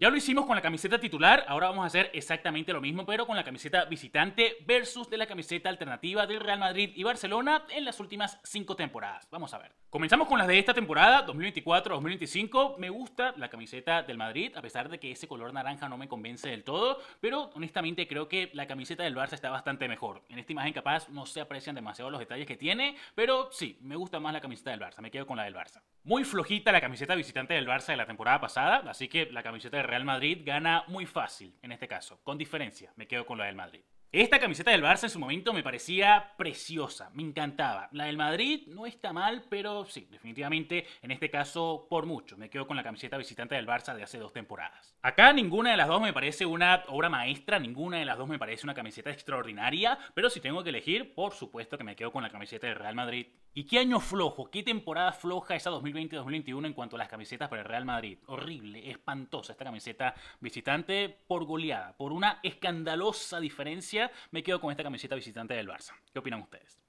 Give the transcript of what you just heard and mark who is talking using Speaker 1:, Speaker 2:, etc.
Speaker 1: Ya lo hicimos con la camiseta titular, ahora vamos a hacer exactamente lo mismo, pero con la camiseta visitante versus de la camiseta alternativa del Real Madrid y Barcelona en las últimas cinco temporadas. Vamos a ver. Comenzamos con las de esta temporada, 2024-2025. Me gusta la camiseta del Madrid, a pesar de que ese color naranja no me convence del todo, pero honestamente creo que la camiseta del Barça está bastante mejor. En esta imagen capaz no se aprecian demasiado los detalles que tiene, pero sí, me gusta más la camiseta del Barça, me quedo con la del Barça. Muy flojita la camiseta visitante del Barça de la temporada pasada, así que la camiseta de Real Madrid gana muy fácil en este caso, con diferencia, me quedo con la del Madrid. Esta camiseta del Barça en su momento me parecía preciosa, me encantaba. La del Madrid no está mal, pero sí, definitivamente en este caso por mucho. Me quedo con la camiseta visitante del Barça de hace dos temporadas. Acá ninguna de las dos me parece una obra maestra, ninguna de las dos me parece una camiseta extraordinaria, pero si tengo que elegir, por supuesto que me quedo con la camiseta del Real Madrid ¿Y qué año flojo? ¿Qué temporada floja esa 2020-2021 en cuanto a las camisetas para el Real Madrid? Horrible, espantosa esta camiseta visitante por goleada. Por una escandalosa diferencia me quedo con esta camiseta visitante del Barça. ¿Qué opinan ustedes?